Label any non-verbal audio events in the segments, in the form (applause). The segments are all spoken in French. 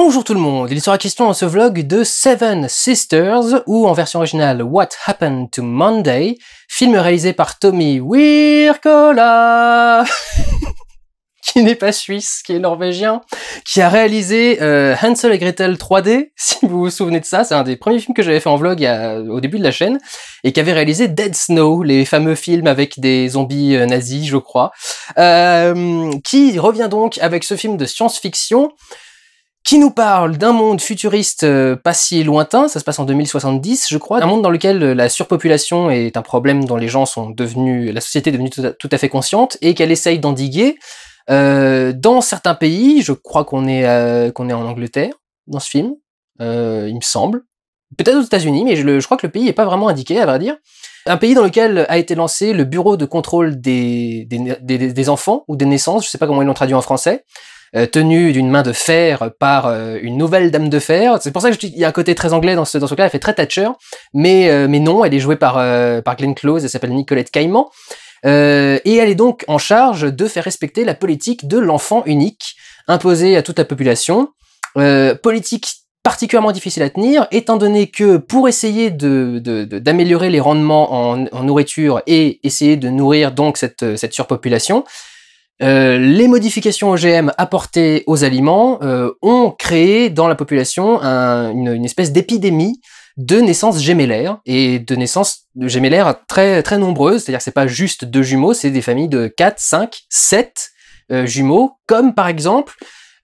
Bonjour tout le monde, il sera question dans ce vlog de Seven Sisters, ou en version originale What Happened to Monday, film réalisé par Tommy Wirkola (laughs) qui n'est pas suisse, qui est norvégien, qui a réalisé euh, Hansel et Gretel 3D, (laughs) si vous vous souvenez de ça, c'est un des premiers films que j'avais fait en vlog au début de la chaîne, et qui avait réalisé Dead Snow, les fameux films avec des zombies euh, nazis, je crois, euh, qui revient donc avec ce film de science-fiction, qui nous parle d'un monde futuriste euh, pas si lointain, ça se passe en 2070 je crois, un monde dans lequel euh, la surpopulation est un problème dont les gens sont devenus, la société est devenue tout à, fait consciente et qu'elle essaye d'endiguer. Euh, dans certains pays, je crois qu'on est, qu'on est en Angleterre dans ce film, il me semble, peut-être aux États-Unis, mais je, crois que le pays n'est pas vraiment indiqué à vrai dire. Un pays dans lequel a été lancé le bureau de contrôle des, des, des enfants ou des naissances, je sais pas comment ils l'ont traduit en français, euh, tenue d'une main de fer par euh, une nouvelle dame de fer. C'est pour ça qu'il y a un côté très anglais dans ce, dans ce cas, elle fait très Thatcher, euh, mais, non, elle est jouée par, par Glenn Close, elle s'appelle Nicolette Caïman. et elle est donc en charge de faire respecter la politique de l'enfant unique, imposée à toute la population, politique particulièrement difficile à tenir, étant donné que pour essayer d'améliorer de, les rendements en, nourriture et essayer de nourrir donc cette surpopulation, euh, les modifications OGM apportées aux aliments euh, ont créé dans la population une, espèce d'épidémie de naissances gémellaires et de naissances gémellaires très très nombreuses, c'est-à-dire que c'est pas juste deux jumeaux, c'est des familles de 4, 5, 7 jumeaux, comme par exemple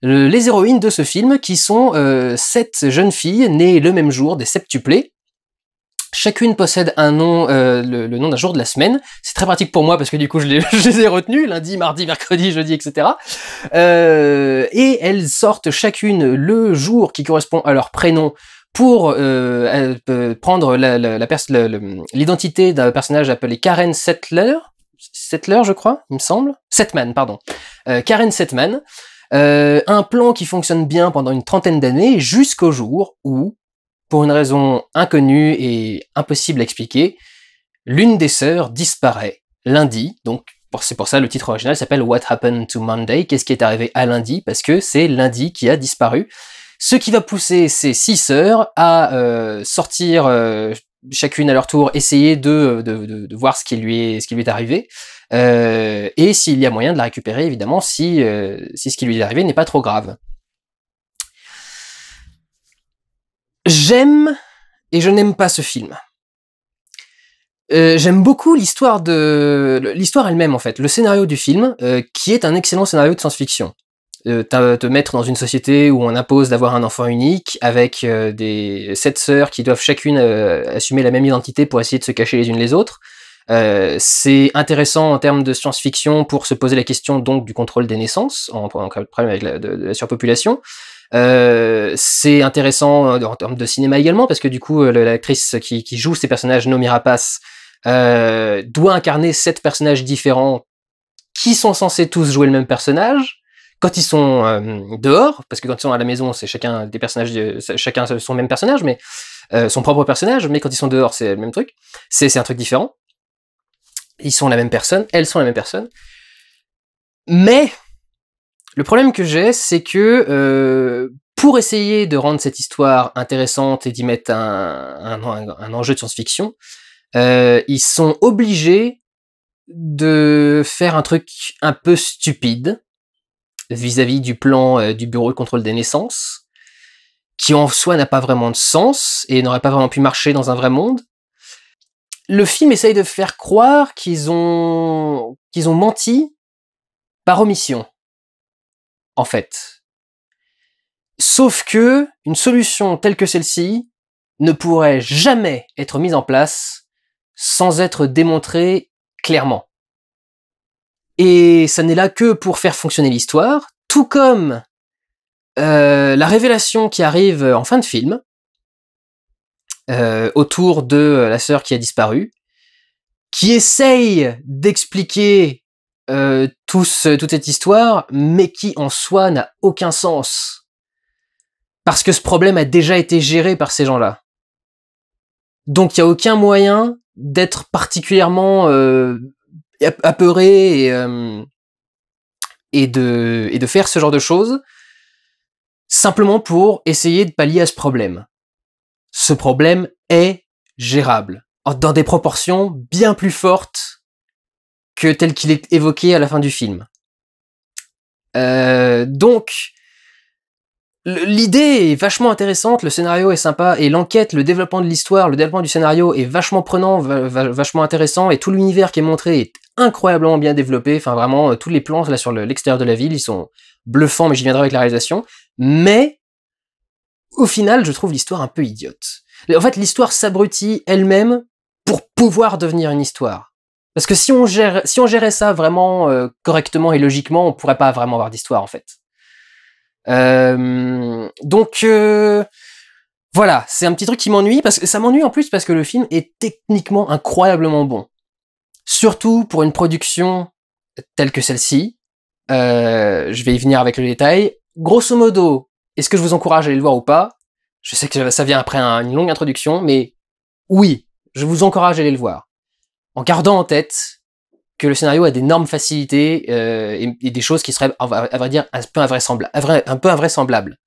les héroïnes de ce film qui sont euh, sept jeunes filles nées le même jour des septuplés Chacune possède un nom, euh, le, nom d'un jour de la semaine. C'est très pratique pour moi parce que du coup je les, (laughs) ai retenus, lundi, mardi, mercredi, jeudi, etc. Euh, et elles sortent chacune le jour qui correspond à leur prénom pour euh, euh prendre l'identité d'un personnage appelé Karen Settler. Settler, je crois, il me semble. Setman, pardon. Euh, Karen Setman. un plan qui fonctionne bien pendant une trentaine d'années jusqu'au jour où pour une raison inconnue et impossible à expliquer, l'une des sœurs disparaît lundi, donc c'est pour ça le titre original s'appelle What Happened to Monday, qu'est-ce qui est arrivé à lundi, parce que c'est lundi qui a disparu. Ce qui va pousser ces six sœurs à euh, sortir euh, chacune à leur tour, essayer de, voir ce qui lui est, ce qui lui est arrivé, euh, et s'il y a moyen de la récupérer, évidemment, si, si ce qui lui est arrivé n'est pas trop grave. J'aime et je n'aime pas ce film. Euh, j'aime beaucoup l'histoire de l'histoire elle-même en fait, le scénario du film, euh, qui est un excellent scénario de science-fiction. Euh, te mettre dans une société où on impose d'avoir un enfant unique avec des sept sœurs qui doivent chacune assumer la même identité pour essayer de se cacher les unes les autres. c'est intéressant en termes de science-fiction pour se poser la question donc du contrôle des naissances, en problème avec la surpopulation. Euh, c'est intéressant euh, en termes de cinéma également, parce que du coup, euh, l'actrice qui, joue ces personnages, Nomirapas, doit incarner sept personnages différents qui sont censés tous jouer le même personnage. Quand ils sont dehors, parce que quand ils sont à la maison, c'est chacun des personnages, chacun son même personnage, mais son propre personnage. Mais quand ils sont dehors, c'est le même truc. C'est un truc différent. Ils sont la même personne, elles sont la même personne. Mais le problème que j'ai, c'est que euh, pour essayer de rendre cette histoire intéressante et d'y mettre un, un, enjeu de science-fiction, euh, ils sont obligés de faire un truc un peu stupide vis-à-vis du plan euh, du bureau de contrôle des naissances, qui en soi n'a pas vraiment de sens et n'aurait pas vraiment pu marcher dans un vrai monde. Le film essaye de faire croire qu'ils ont, qu'ils ont menti par omission en fait. Sauf que une solution telle que celle-ci ne pourrait jamais être mise en place sans être démontrée clairement. Et ça n'est là que pour faire fonctionner l'histoire, tout comme euh, la révélation qui arrive en fin de film euh, autour de la sœur qui a disparu, qui essaye d'expliquer euh, euh, toute cette histoire, mais qui en soi n'a aucun sens. Parce que ce problème a déjà été géré par ces gens-là. Donc il n'y a aucun moyen d'être particulièrement euh, apeuré et, de, et de faire ce genre de choses simplement pour essayer de pallier à ce problème. Ce problème est gérable, dans des proportions bien plus fortes que tel qu'il est évoqué à la fin du film. Euh, donc, l'idée est vachement intéressante, le scénario est sympa, et l'enquête, le développement de l'histoire, le développement du scénario est vachement prenant, vachement intéressant, et tout l'univers qui est montré est incroyablement bien développé. Enfin, vraiment, euh, tous les plans là sur l'extérieur de la ville, ils sont bluffants, mais j'y viendrai avec la réalisation. Mais, au final, je trouve l'histoire un peu idiote. En fait, l'histoire s'abrutit elle-même pour pouvoir devenir une histoire. Parce que si on, gère, si on gérait ça vraiment euh, correctement et logiquement, on ne pourrait pas vraiment avoir d'histoire en fait. Euh, donc euh, voilà, c'est un petit truc qui m'ennuie parce que ça m'ennuie en plus parce que le film est techniquement incroyablement bon. Surtout pour une production telle que celle-ci. je vais y venir avec le détail. Grosso modo, est-ce que je vous encourage à aller le voir ou pas Je sais que ça vient après une longue introduction, mais oui, je vous encourage à aller le voir en gardant en tête que le scénario a d'énormes facilités euh, et, des choses qui seraient, à vrai dire, un peu, un peu invraisemblables.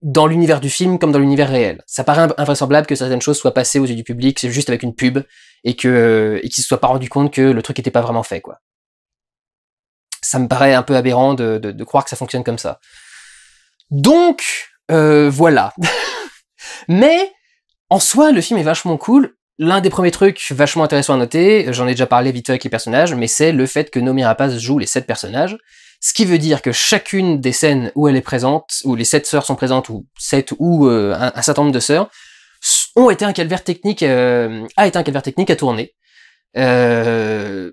Dans l'univers du film comme dans l'univers réel. Ça paraît invraisemblable que certaines choses soient passées aux yeux du public juste avec une pub et que et qu'ils se soient pas rendus compte que le truc n'était pas vraiment fait, quoi. Ça me paraît un peu aberrant de, de, croire que ça fonctionne comme ça. Donc, euh, voilà. (laughs) Mais, en soi, le film est vachement cool L'un des premiers trucs vachement intéressant à noter, j'en ai déjà parlé vite fait avec les personnages, mais c'est le fait que Nomi Rapaz joue les sept personnages, ce qui veut dire que chacune des scènes où elle est présente, où les sept sœurs sont présentes, ou sept ou euh, un, certain nombre de sœurs, ont été un calvaire technique, euh, a été un calvaire technique à tourner. Euh,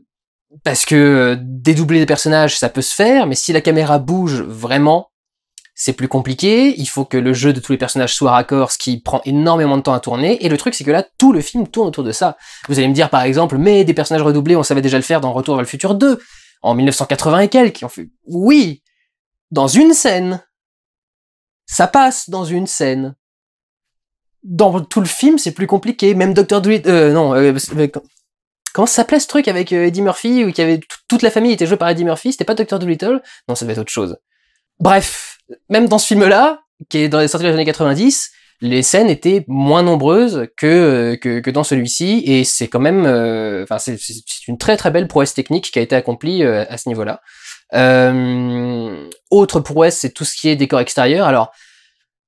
parce que dédoubler des personnages, ça peut se faire, mais si la caméra bouge vraiment, c'est plus compliqué, il faut que le jeu de tous les personnages soit raccord, ce qui prend énormément de temps à tourner, et le truc c'est que là, tout le film tourne autour de ça. Vous allez me dire par exemple, mais des personnages redoublés, on savait déjà le faire dans Retour vers le futur 2, en 1980 et quelques, oui, dans une scène. Ça passe dans une scène. Dans tout le film, c'est plus compliqué, même Dr. Doolittle. euh, non, euh, euh, euh Comment ça s'appelait ce truc avec euh, Eddie Murphy où avait toute la famille était jouée par Eddie Murphy C'était pas Dr. Doolittle. Non, ça devait être autre chose. Bref, même dans ce film-là, qui est dans les sorties des années 90, les scènes étaient moins nombreuses euh, que que, dans celui-ci et c'est quand même euh, enfin c'est une très très belle prouesse technique qui a été accomplie euh, à ce niveau-là. autre prouesse, c'est tout ce qui est décor extérieur. Alors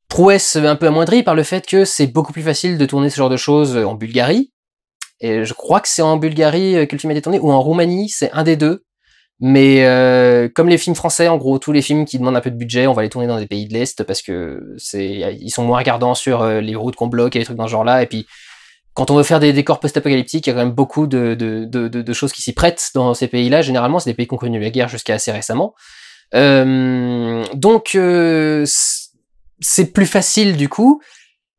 prouesse un peu amoindrie par le fait que c'est beaucoup plus facile de tourner ce genre de choses en Bulgarie. Et je crois que c'est en Bulgarie que le film a été tourné ou en Roumanie, c'est un des deux. Mais euh, comme les films français, en gros, tous les films qui demandent un peu de budget, on va les tourner dans des pays de l'Est parce que c'est ils sont moins regardants sur euh, les routes qu'on bloque et les trucs dans ce genre-là. Et puis, quand on veut faire des décors post-apocalyptiques, il y a quand même beaucoup de, de, de, choses qui s'y prêtent dans ces pays-là. Généralement, c'est des pays qui ont connu la guerre jusqu'à assez récemment. Euh, donc, c'est plus facile du coup.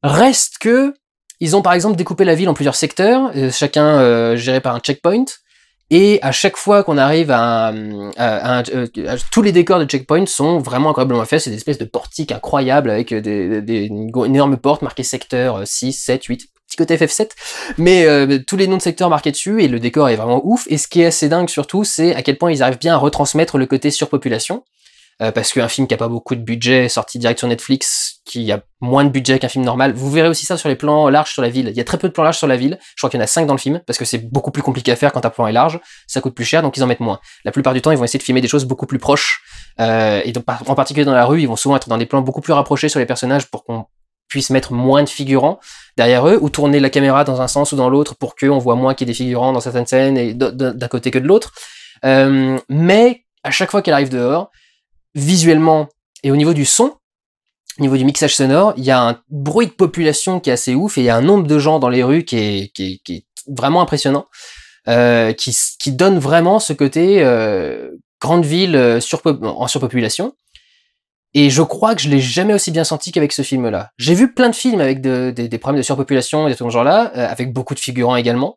Reste que ils ont par exemple découpé la ville en plusieurs secteurs, chacun géré par un checkpoint. Et à chaque fois qu'on arrive à, un, euh, tous les décors de checkpoint sont vraiment incroyablement faits. C'est des espèces de portiques incroyables avec euh, des, des, une, énorme porte marquée secteur 6, 7, 8. Petit côté FF7, mais euh, tous les noms de secteurs marqués dessus et le décor est vraiment ouf. Et ce qui est assez dingue surtout, c'est à quel point ils arrivent bien à retransmettre le côté surpopulation. Euh, parce qu'un film qui a pas beaucoup de budget, sorti direct sur Netflix, qui a moins de budget qu'un film normal. Vous verrez aussi ça sur les plans larges sur la ville. Il y a très peu de plans larges sur la ville. Je crois qu'il y en a 5 dans le film, parce que c'est beaucoup plus compliqué à faire quand un plan est large. Ça coûte plus cher, donc ils en mettent moins. La plupart du temps, ils vont essayer de filmer des choses beaucoup plus proches. Euh, et donc, en particulier dans la rue, ils vont souvent être dans des plans beaucoup plus rapprochés sur les personnages pour qu'on puisse mettre moins de figurants derrière eux ou tourner la caméra dans un sens ou dans l'autre pour qu'on voit moins qu'il y ait des figurants dans certaines scènes et d'un côté que de l'autre. Euh, mais à chaque fois qu'elle arrive dehors, visuellement et au niveau du son, au niveau du mixage sonore, il y a un bruit de population qui est assez ouf et il y a un nombre de gens dans les rues qui est, vraiment impressionnant, euh, qui, donne vraiment ce côté euh, grande ville euh, en surpopulation. Et je crois que je l'ai jamais aussi bien senti qu'avec ce film-là. J'ai vu plein de films avec des problèmes de surpopulation et de ce genre-là, avec beaucoup de figurants également.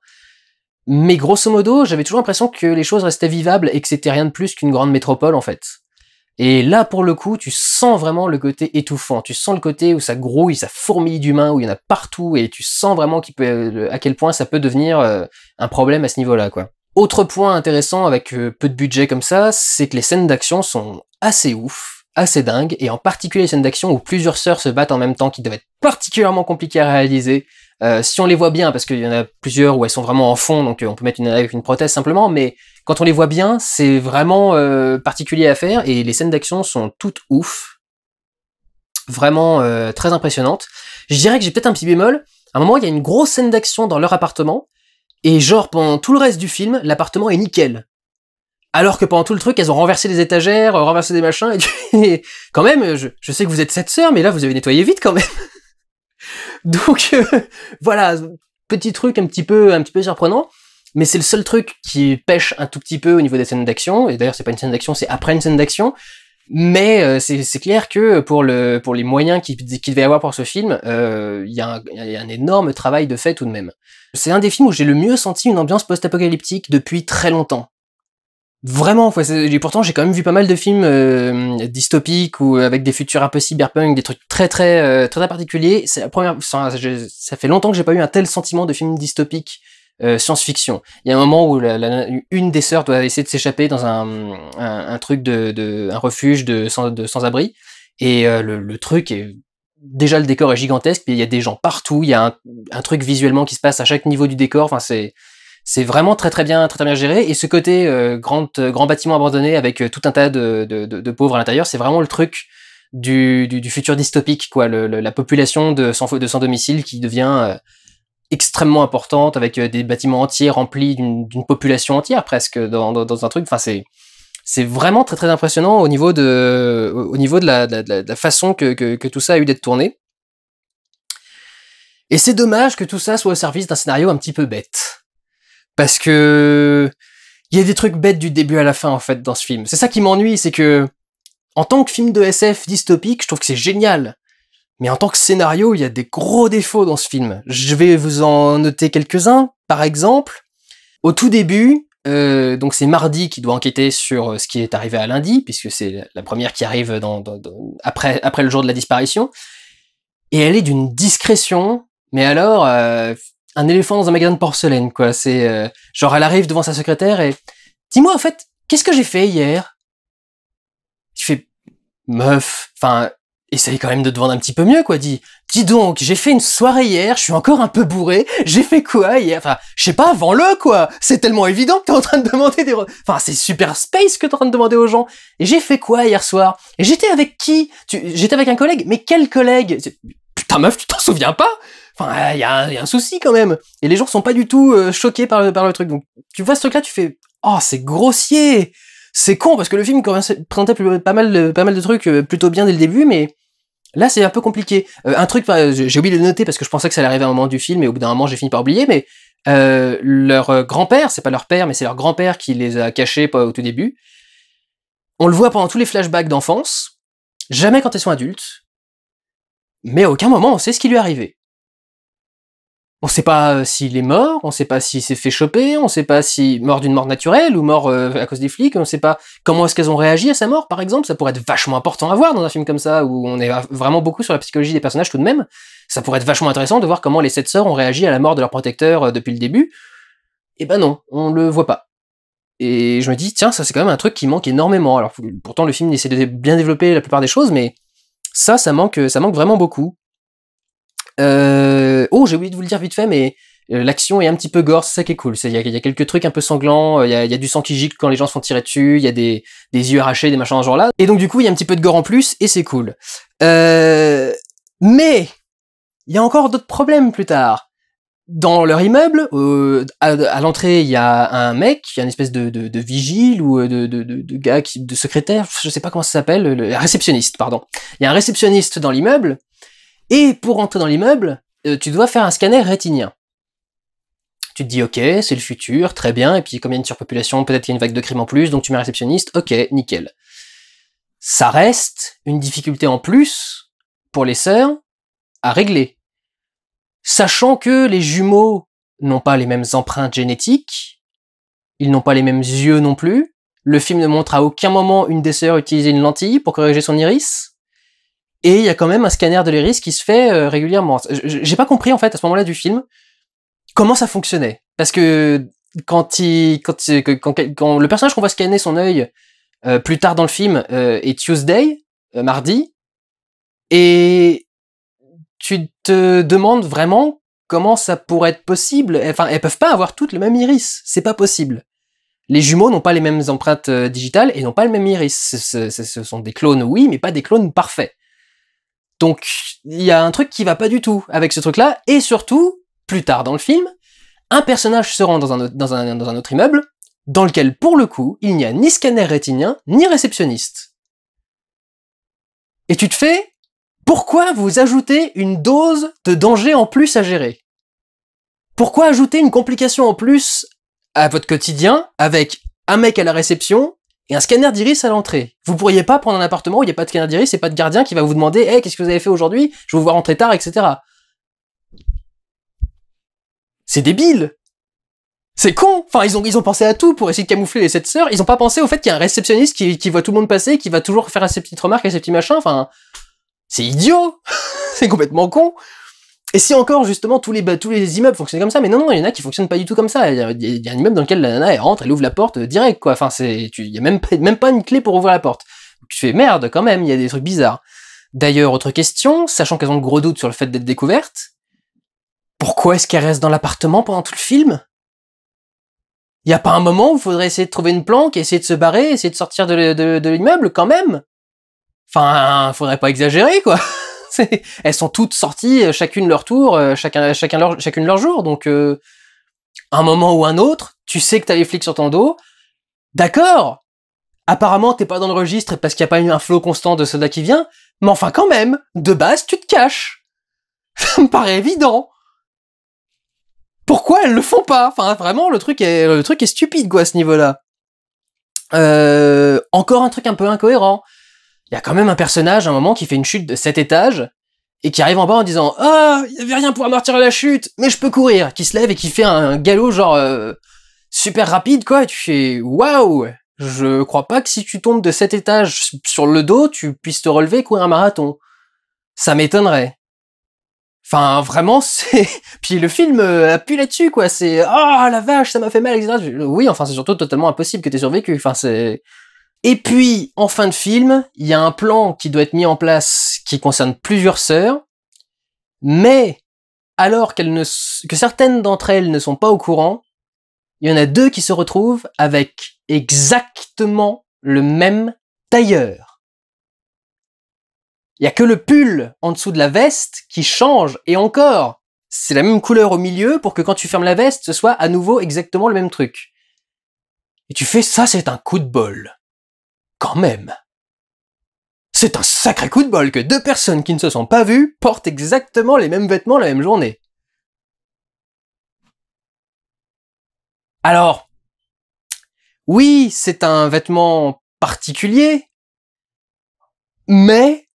Mais grosso modo, j'avais toujours l'impression que les choses restaient vivables et que c'était rien de plus qu'une grande métropole en fait. Et là, pour le coup, tu sens vraiment le côté étouffant. Tu sens le côté où ça grouille, ça fourmille d'humains, où il y en a partout, et tu sens vraiment euh, à quel point ça peut devenir euh, un problème à ce niveau-là, quoi. Autre point intéressant avec euh, peu de budget comme ça, c'est que les scènes d'action sont assez ouf, assez dingues, et en particulier les scènes d'action où plusieurs sœurs se battent en même temps, qui doivent être particulièrement compliquées à réaliser, euh, si on les voit bien, parce qu'il y en a plusieurs où elles sont vraiment en fond, donc euh, on peut mettre une avec une prothèse simplement, mais quand on les voit bien, c'est vraiment euh, particulier à faire et les scènes d'action sont toutes ouf, vraiment très impressionnantes. Je dirais que j'ai peut-être un petit bémol. À un moment, il y a une grosse scène d'action dans leur appartement et genre pendant tout le reste du film, l'appartement est nickel. Alors que pendant tout le truc, elles ont renversé des étagères, renversé des machins, et, (laughs) quand même, je, sais que vous êtes cette sœurs, mais là, vous avez nettoyé vite quand même. (laughs) Donc euh, voilà, petit truc un petit peu, un petit peu surprenant. Mais c'est le seul truc qui pêche un tout petit peu au niveau des scènes d'action. Et d'ailleurs, c'est pas une scène d'action, c'est après une scène d'action. Mais euh, c'est clair que pour, le, pour les moyens qu'il devait avoir pour ce film, euh, il y, a un énorme travail de fait tout de même. C'est un des films où j'ai le mieux senti une ambiance post-apocalyptique depuis très longtemps. Vraiment, pourtant j'ai quand même vu pas mal de films euh, dystopiques ou euh, avec des futurs un peu cyberpunk, des trucs très très euh, très, particuliers. C'est la première, ça, fait longtemps que j'ai pas eu un tel sentiment de film dystopique science-fiction. Il y a un moment où une des sœurs doit essayer de s'échapper dans un, truc de, un refuge de sans, abri et le, truc est déjà le décor est gigantesque, puis il y a des gens partout, il y a un, un truc visuellement qui se passe à chaque niveau du décor. Enfin c'est c'est vraiment très très bien très, bien géré et ce côté euh, grand euh, grand bâtiment abandonné avec euh, tout un tas de, de, pauvres à l'intérieur c'est vraiment le truc du, du, futur dystopique quoi la population de sans de domicile qui devient extrêmement importante avec des bâtiments entiers remplis d'une population entière presque dans, dans, un truc enfin c'est c'est vraiment très très impressionnant au niveau de au niveau de la, façon que, que, que tout ça a eu d'être tourné et c'est dommage que tout ça soit au service d'un scénario un petit peu bête parce que il y a des trucs bêtes du début à la fin en fait dans ce film. C'est ça qui m'ennuie, c'est que en tant que film de SF dystopique, je trouve que c'est génial. Mais en tant que scénario, il y a des gros défauts dans ce film. Je vais vous en noter quelques-uns. Par exemple, au tout début, euh, donc c'est Mardi qui doit enquêter sur euh, ce qui est arrivé à lundi, puisque c'est la première qui arrive après, après le jour de la disparition. Et elle est d'une discrétion, mais alors, euh, un éléphant dans un magasin de porcelaine, quoi. C'est euh, genre elle arrive devant sa secrétaire et dis-moi en fait, qu'est-ce que j'ai fait hier Tu fais meuf, enfin essaye quand même de te vendre un petit peu mieux, quoi. Dis, dis donc, j'ai fait une soirée hier, je suis encore un peu bourré, j'ai fait quoi hier Enfin, je sais pas, vends-le, quoi. C'est tellement évident que t'es en train de demander des... Enfin, c'est super space que t'es en train de demander aux gens. Et j'ai fait quoi hier soir Et j'étais avec qui tu... J'étais avec un collègue, mais quel collègue putain meuf, tu t'en souviens pas Enfin, il euh, y, a un souci quand même. Et les gens sont pas du tout euh, choqués par le, truc. Donc, tu vois ce truc-là, tu fais, oh, c'est grossier. C'est con parce que le film présentait pas mal de, trucs euh, plutôt bien dès le début, mais là c'est un peu compliqué. un truc, j'ai oublié de le noter parce que je pensais que ça allait arriver à un moment du film, et au bout d'un moment j'ai fini par oublier, mais leur grand-père, c'est pas leur père, mais c'est leur grand-père qui les a cachés au tout début. On le voit pendant tous les flashbacks d'enfance, jamais quand elles sont adultes mais à aucun moment on sait ce qui lui est arrivé. On sait pas euh, s'il est mort, on sait pas s'il s'est fait choper, on sait pas est mort d'une mort naturelle ou mort euh, à cause des flics, on sait pas comment est-ce qu'elles ont réagi à sa mort par exemple, ça pourrait être vachement important à voir dans un film comme ça où on est vraiment beaucoup sur la psychologie des personnages tout de même. Ça pourrait être vachement intéressant de voir comment les sept sœurs ont réagi à la mort de leur protecteur euh, depuis le début. Et eh ben non, on le voit pas. Et je me dis tiens, ça c'est quand même un truc qui manque énormément. Alors pourtant le film essaie de bien développer la plupart des choses mais ça, ça manque, euh, ça manque vraiment beaucoup. Euh, oh, j'ai oublié de vous le dire vite fait, mais euh, l'action est un petit peu gore, c'est ça qui est cool. Il y, a quelques trucs un peu sanglants, il y a, du sang qui gicle quand les gens se font tirer dessus, il y a des, yeux arrachés, des machins dans ce genre-là. Et donc du coup, il y a un petit peu de gore en plus, et c'est cool. Mais il y a encore d'autres problèmes plus tard dans leur immeuble, à, l'entrée, il y a un mec, il y a une espèce de, vigile ou euh, de, gars, qui, de secrétaire, je sais pas comment ça s'appelle, le réceptionniste, pardon. Il y a un réceptionniste dans l'immeuble, et pour entrer dans l'immeuble, euh, tu dois faire un scanner rétinien. Tu te dis, ok, c'est le futur, très bien, et puis comme il y a une surpopulation, peut-être qu'il y a une vague de crimes en plus, donc tu mets un réceptionniste, ok, nickel. Ça reste une difficulté en plus pour les sœurs à régler Sachant que les jumeaux n'ont pas les mêmes empreintes génétiques, ils n'ont pas les mêmes yeux non plus, le film ne montre à aucun moment une des sœurs utiliser une lentille pour corriger son iris, et il y a quand même un scanner de l'iris qui se fait euh, régulièrement. J'ai pas compris en fait à ce moment-là du film comment ça fonctionnait, parce que quand, il, quand, euh, le personnage qu'on voit scanner son œil euh, plus tard dans le film est Tuesday, mardi, et tu te demandes vraiment comment ça pourrait être possible. Enfin, elles peuvent pas avoir toutes le même iris. C'est pas possible. Les jumeaux n'ont pas les mêmes empreintes euh, digitales et n'ont pas le même iris. Ce, sont des clones, oui, mais pas des clones parfaits. Donc, il y a un truc qui va pas du tout avec ce truc-là. Et surtout, plus tard dans le film, un personnage se rend dans un autre immeuble, dans lequel, pour le coup, il n'y a ni scanner rétinien, ni réceptionniste. Et tu te fais, pourquoi vous ajoutez une dose de danger en plus à gérer Pourquoi ajouter une complication en plus à votre quotidien avec un mec à la réception et un scanner d'iris à l'entrée. Vous pourriez pas prendre un appartement où il n'y a pas de scanner d'iris et pas de gardien qui va vous demander Eh, qu'est-ce que vous avez fait aujourd'hui Je vais vous voir rentrer tard, etc. C'est débile C'est con Enfin, ils ont, ils ont pensé à tout pour essayer de camoufler les sept sœurs. Ils ont pas pensé au fait qu'il y a un réceptionniste qui, voit tout le monde passer, qui va toujours faire ses petites remarques, et ses petits machins. Enfin, c'est idiot (laughs) C'est complètement con et si encore, justement, tous les, tous les immeubles fonctionnaient comme ça, mais non, non, il y en a qui fonctionnent pas du tout comme ça. Il y, a, un immeuble dans lequel la nana, elle rentre, elle ouvre la porte euh, direct, quoi. Enfin, c'est, il y a même, même pas une clé pour ouvrir la porte. Tu fais merde, quand même, il y a des trucs bizarres. D'ailleurs, autre question, sachant qu'elles ont de gros doutes sur le fait d'être découvertes, pourquoi est-ce qu'elles restent dans l'appartement pendant tout le film Il y a pas un moment où il faudrait essayer de trouver une planque, essayer de se barrer, essayer de sortir de l'immeuble, quand même Enfin, faudrait pas exagérer, quoi. (laughs) Elles sont toutes sorties, euh, chacune leur tour, euh, chacun, chacun leur, chacune leur jour. Donc, euh, un moment ou un autre, tu sais que t'as les flics sur ton dos. D'accord. Apparemment, t'es pas dans le registre parce qu'il n'y a pas eu un flot constant de soldats qui vient. Mais enfin, quand même, de base, tu te caches. (laughs) Ça me paraît évident. Pourquoi elles le font pas Enfin, vraiment, le truc est, le truc est stupide, quoi, à ce niveau-là. encore un truc un peu incohérent il y a quand même un personnage à un moment qui fait une chute de 7 étages et qui arrive en bas en disant ah oh, il n'y avait rien pour amortir la chute mais je peux courir qui se lève et qui fait un galop genre euh, super rapide quoi et tu fais waouh je crois pas que si tu tombes de 7 étages sur le dos tu puisses te relever et courir un marathon ça m'étonnerait enfin vraiment (laughs) c'est puis le film euh, appuie là-dessus quoi c'est ah oh, la vache ça m'a fait mal etc oui enfin c'est surtout totalement impossible que t'aies survécu enfin c'est et puis, en fin de film, il y a un plan qui doit être mis en place qui concerne plusieurs sœurs, mais alors ne, que certaines d'entre elles ne sont pas au courant, il y en a deux qui se retrouvent avec exactement le même tailleur. Il n'y a que le pull en dessous de la veste qui change, et encore, c'est la même couleur au milieu pour que quand tu fermes la veste, ce soit à nouveau exactement le même truc. Et tu fais ça, c'est un coup de bol quand même. C'est un sacré coup de bol que deux personnes qui ne se sont pas vues portent exactement les mêmes vêtements la même journée. Alors, oui, c'est un vêtement particulier, mais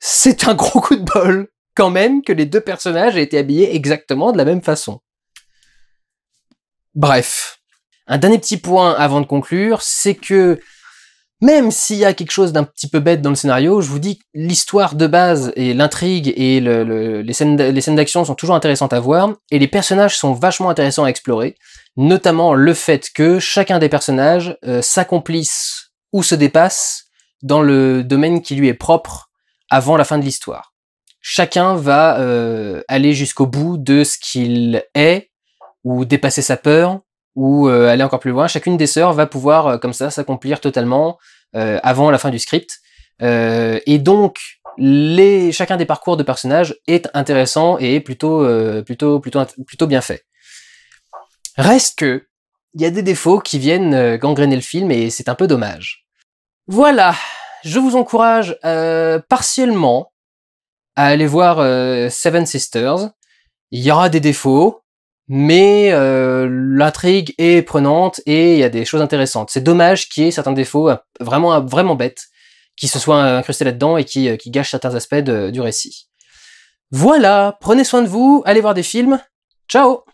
c'est un gros coup de bol quand même que les deux personnages aient été habillés exactement de la même façon. Bref. Un dernier petit point avant de conclure, c'est que même s'il y a quelque chose d'un petit peu bête dans le scénario, je vous dis que l'histoire de base et l'intrigue et les scènes d'action sont toujours intéressantes à voir et les personnages sont vachement intéressants à explorer, notamment le fait que chacun des personnages euh, s'accomplisse ou se dépasse dans le domaine qui lui est propre avant la fin de l'histoire. Chacun va euh, aller jusqu'au bout de ce qu'il est ou dépasser sa peur ou euh, aller encore plus loin. Chacune des sœurs va pouvoir euh, comme ça s'accomplir totalement euh, avant la fin du script. et donc chacun des parcours de personnages est intéressant et plutôt plutôt plutôt plutôt bien fait. Reste que il y a des défauts qui viennent gangréner le film et c'est un peu dommage. Voilà, je vous encourage partiellement à aller voir Seven Sisters. Il y aura des défauts, mais euh, l'intrigue est prenante et il y a des choses intéressantes. C'est dommage qu'il y ait certains défauts euh, vraiment vraiment bêtes qui se soient incrustés là-dedans et euh, qui, gâchent certains aspects du récit. Voilà, prenez soin de vous, allez voir des films. Ciao